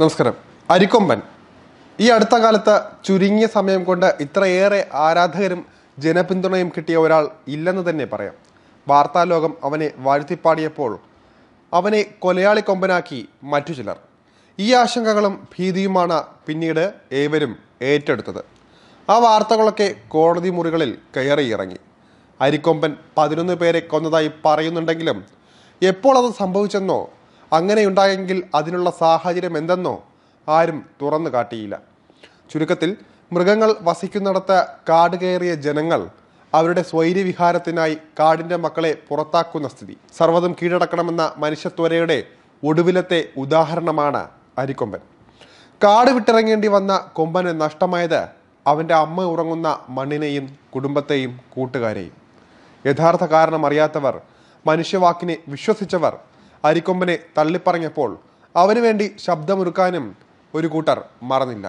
നമസ്കാരം അരിക്കൊമ്പൻ ഈ അടുത്ത കാലത്ത് ചുരുങ്ങിയ സമയം കൊണ്ട് ഇത്രയേറെ ആരാധകരും ജനപിന്തുണയും കിട്ടിയ ഒരാൾ ഇല്ലെന്ന് തന്നെ പറയാം വാർത്താലോകം അവനെ വാഴ്ത്തിപ്പാടിയപ്പോൾ അവനെ കൊലയാളി കൊമ്പനാക്കി മറ്റു ചിലർ ഈ ആശങ്കകളും ഭീതിയുമാണ് പിന്നീട് ഏവരും ഏറ്റെടുത്തത് ആ വാർത്തകളൊക്കെ കോടതി മുറികളിൽ ഇറങ്ങി അരിക്കൊമ്പൻ പതിനൊന്ന് പേരെ കൊന്നതായി പറയുന്നുണ്ടെങ്കിലും എപ്പോൾ അത് സംഭവിച്ചെന്നോ അങ്ങനെയുണ്ടായെങ്കിൽ അതിനുള്ള സാഹചര്യം എന്തെന്നോ ആരും തുറന്നു കാട്ടിയില്ല ചുരുക്കത്തിൽ മൃഗങ്ങൾ വസിക്കുന്നിടത്ത് കാട് കയറിയ ജനങ്ങൾ അവരുടെ സ്വൈര്യവിഹാരത്തിനായി കാടിൻ്റെ മക്കളെ പുറത്താക്കുന്ന സ്ഥിതി സർവ്വതും കീഴടക്കണമെന്ന മനുഷ്യത്വരയുടെ ഒടുവിലത്തെ ഉദാഹരണമാണ് അരിക്കൊമ്പൻ കാട് വിട്ടിറങ്ങേണ്ടി വന്ന കൊമ്പന് നഷ്ടമായത് അവൻ്റെ അമ്മ ഉറങ്ങുന്ന മണ്ണിനെയും കുടുംബത്തെയും കൂട്ടുകാരെയും യഥാർത്ഥ കാരണം അറിയാത്തവർ മനുഷ്യവാക്കിനെ വിശ്വസിച്ചവർ അരിക്കൊമ്പനെ തള്ളിപ്പറഞ്ഞപ്പോൾ അവനുവേണ്ടി ശബ്ദമൊരുക്കാനും ഒരു കൂട്ടർ മറന്നില്ല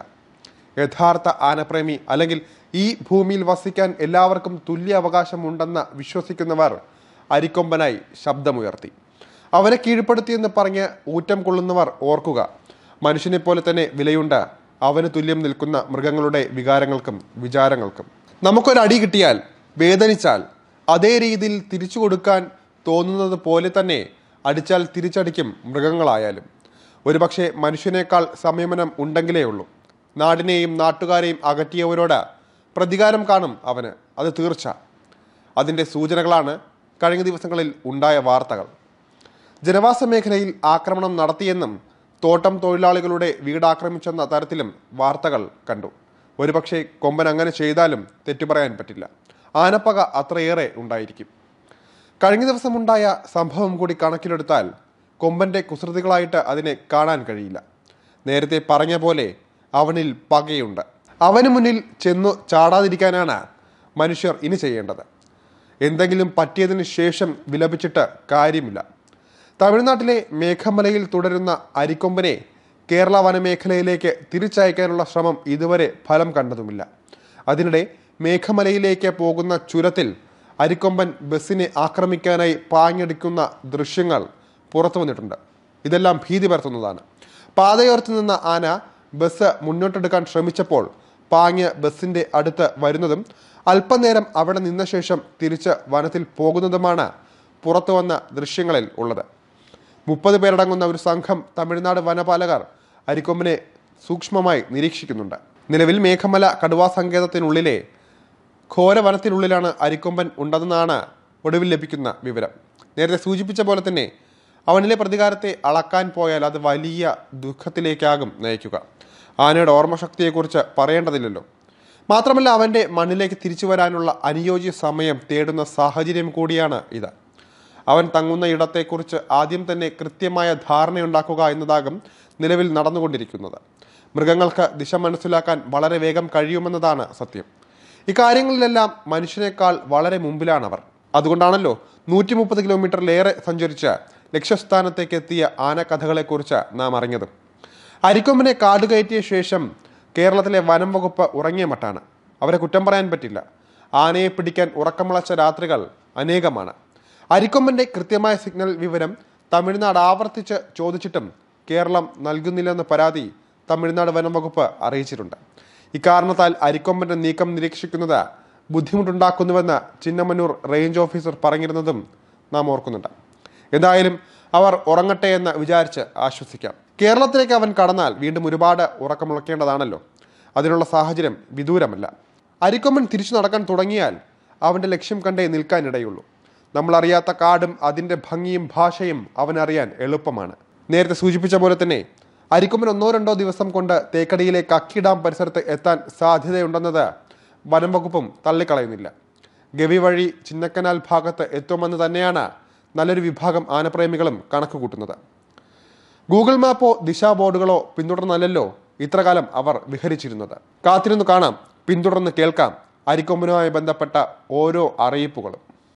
യഥാർത്ഥ ആനപ്രേമി അല്ലെങ്കിൽ ഈ ഭൂമിയിൽ വസിക്കാൻ എല്ലാവർക്കും തുല്യ അവകാശമുണ്ടെന്ന് വിശ്വസിക്കുന്നവർ അരിക്കൊമ്പനായി ശബ്ദമുയർത്തി അവനെ കീഴ്പ്പെടുത്തിയെന്ന് പറഞ്ഞ് ഊറ്റം കൊള്ളുന്നവർ ഓർക്കുക മനുഷ്യനെ പോലെ തന്നെ വിലയുണ്ട് അവന് തുല്യം നിൽക്കുന്ന മൃഗങ്ങളുടെ വികാരങ്ങൾക്കും വിചാരങ്ങൾക്കും നമുക്കൊരടി കിട്ടിയാൽ വേദനിച്ചാൽ അതേ രീതിയിൽ തിരിച്ചു കൊടുക്കാൻ തോന്നുന്നത് പോലെ തന്നെ അടിച്ചാൽ തിരിച്ചടിക്കും മൃഗങ്ങളായാലും ഒരുപക്ഷെ മനുഷ്യനേക്കാൾ സംയമനം ഉണ്ടെങ്കിലേ ഉള്ളൂ നാടിനെയും നാട്ടുകാരെയും അകറ്റിയവരോട് പ്രതികാരം കാണും അവന് അത് തീർച്ച അതിൻ്റെ സൂചനകളാണ് കഴിഞ്ഞ ദിവസങ്ങളിൽ ഉണ്ടായ വാർത്തകൾ ജനവാസ മേഖലയിൽ ആക്രമണം നടത്തിയെന്നും തോട്ടം തൊഴിലാളികളുടെ വീടാക്രമിച്ചെന്ന തരത്തിലും വാർത്തകൾ കണ്ടു ഒരുപക്ഷെ കൊമ്പൻ അങ്ങനെ ചെയ്താലും തെറ്റുപറയാൻ പറയാൻ പറ്റില്ല ആനപ്പക അത്രയേറെ ഉണ്ടായിരിക്കും കഴിഞ്ഞ ദിവസമുണ്ടായ സംഭവം കൂടി കണക്കിലെടുത്താൽ കൊമ്പൻ്റെ കുസൃതികളായിട്ട് അതിനെ കാണാൻ കഴിയില്ല നേരത്തെ പറഞ്ഞ പോലെ അവനിൽ പകയുണ്ട് അവന് മുന്നിൽ ചെന്നു ചാടാതിരിക്കാനാണ് മനുഷ്യർ ഇനി ചെയ്യേണ്ടത് എന്തെങ്കിലും പറ്റിയതിന് ശേഷം വിലപിച്ചിട്ട് കാര്യമില്ല തമിഴ്നാട്ടിലെ മേഘമലയിൽ തുടരുന്ന അരിക്കൊമ്പനെ കേരള വനമേഖലയിലേക്ക് തിരിച്ചയക്കാനുള്ള ശ്രമം ഇതുവരെ ഫലം കണ്ടതുമില്ല അതിനിടെ മേഘമലയിലേക്ക് പോകുന്ന ചുരത്തിൽ അരിക്കൊമ്പൻ ബസ്സിനെ ആക്രമിക്കാനായി പാഞ്ഞടിക്കുന്ന ദൃശ്യങ്ങൾ പുറത്തു വന്നിട്ടുണ്ട് ഇതെല്ലാം ഭീതി പരത്തുന്നതാണ് പാതയോർത്ത് നിന്ന ആന ബസ് മുന്നോട്ടെടുക്കാൻ ശ്രമിച്ചപ്പോൾ പാഞ്ഞ് ബസ്സിൻ്റെ അടുത്ത് വരുന്നതും അല്പനേരം അവിടെ നിന്ന ശേഷം തിരിച്ച് വനത്തിൽ പോകുന്നതുമാണ് പുറത്തു വന്ന ദൃശ്യങ്ങളിൽ ഉള്ളത് മുപ്പത് പേരടങ്ങുന്ന ഒരു സംഘം തമിഴ്നാട് വനപാലകർ അരിക്കൊമ്പിനെ സൂക്ഷ്മമായി നിരീക്ഷിക്കുന്നുണ്ട് നിലവിൽ മേഘമല കടുവാ സങ്കേതത്തിനുള്ളിലെ ഘോരവനത്തിനുള്ളിലാണ് അരിക്കൊമ്പൻ ഉണ്ടെന്നാണ് ഒടുവിൽ ലഭിക്കുന്ന വിവരം നേരത്തെ സൂചിപ്പിച്ച പോലെ തന്നെ അവനിലെ പ്രതികാരത്തെ അളക്കാൻ പോയാൽ അത് വലിയ ദുഃഖത്തിലേക്കാകും നയിക്കുക ആനയുടെ ഓർമ്മശക്തിയെക്കുറിച്ച് പറയേണ്ടതില്ലല്ലോ മാത്രമല്ല അവൻ്റെ മണ്ണിലേക്ക് തിരിച്ചു വരാനുള്ള അനുയോജ്യ സമയം തേടുന്ന സാഹചര്യം കൂടിയാണ് ഇത് അവൻ തങ്ങുന്ന ഇടത്തെക്കുറിച്ച് ആദ്യം തന്നെ കൃത്യമായ ധാരണയുണ്ടാക്കുക എന്നതാകും നിലവിൽ നടന്നുകൊണ്ടിരിക്കുന്നത് മൃഗങ്ങൾക്ക് ദിശ മനസ്സിലാക്കാൻ വളരെ വേഗം കഴിയുമെന്നതാണ് സത്യം ഇക്കാര്യങ്ങളിലെല്ലാം മനുഷ്യനേക്കാൾ വളരെ മുമ്പിലാണവർ അതുകൊണ്ടാണല്ലോ നൂറ്റി മുപ്പത് കിലോമീറ്ററിലേറെ സഞ്ചരിച്ച് ലക്ഷ്യസ്ഥാനത്തേക്ക് എത്തിയ ആന കഥകളെക്കുറിച്ച് നാം അറിഞ്ഞത് അരിക്കൊമ്പിനെ കാടുകയറ്റിയ ശേഷം കേരളത്തിലെ വനം വകുപ്പ് ഉറങ്ങിയ മട്ടാണ് അവരെ കുറ്റം പറയാൻ പറ്റില്ല ആനയെ പിടിക്കാൻ ഉറക്കമുളച്ച രാത്രികൾ അനേകമാണ് അരിക്കൊമ്പൻ്റെ കൃത്യമായ സിഗ്നൽ വിവരം തമിഴ്നാട് ആവർത്തിച്ച് ചോദിച്ചിട്ടും കേരളം നൽകുന്നില്ലെന്ന പരാതി തമിഴ്നാട് വനം വകുപ്പ് അറിയിച്ചിട്ടുണ്ട് ഇക്കാരണത്താൽ അരിക്കൊമ്പന്റെ നീക്കം നിരീക്ഷിക്കുന്നത് ബുദ്ധിമുട്ടുണ്ടാക്കുന്നുവെന്ന് ചിന്നമന്നൂർ റേഞ്ച് ഓഫീസർ പറഞ്ഞിരുന്നതും നാം ഓർക്കുന്നുണ്ട് എന്തായാലും അവർ ഉറങ്ങട്ടെ എന്ന് വിചാരിച്ച് ആശ്വസിക്കാം കേരളത്തിലേക്ക് അവൻ കടന്നാൽ വീണ്ടും ഒരുപാട് ഉറക്കമുളക്കേണ്ടതാണല്ലോ അതിനുള്ള സാഹചര്യം വിദൂരമല്ല അരിക്കൊമ്പൻ തിരിച്ചു നടക്കാൻ തുടങ്ങിയാൽ അവൻ്റെ ലക്ഷ്യം കണ്ടേ നിൽക്കാനിടയുള്ളൂ നമ്മളറിയാത്ത കാടും അതിൻ്റെ ഭംഗിയും ഭാഷയും അവനറിയാൻ എളുപ്പമാണ് നേരത്തെ സൂചിപ്പിച്ച പോലെ തന്നെ അരിക്കൊമ്പൻ ഒന്നോ രണ്ടോ ദിവസം കൊണ്ട് തേക്കടിയിലെ കക്കി ഡാം പരിസരത്ത് എത്താൻ സാധ്യതയുണ്ടെന്നത് വനം വകുപ്പും തള്ളിക്കളയുന്നില്ല ഗവി വഴി ചിന്നക്കനാൽ ഭാഗത്ത് എത്തുമെന്ന് തന്നെയാണ് നല്ലൊരു വിഭാഗം ആനപ്രേമികളും കണക്കുകൂട്ടുന്നത് ഗൂഗിൾ മാപ്പോ ദിശാ ബോർഡുകളോ പിന്തുടർന്നല്ലല്ലോ ഇത്രകാലം അവർ വിഹരിച്ചിരുന്നത് കാത്തിരുന്നു കാണാം പിന്തുടർന്ന് കേൾക്കാം അരിക്കൊമ്പനുമായി ബന്ധപ്പെട്ട ഓരോ അറിയിപ്പുകളും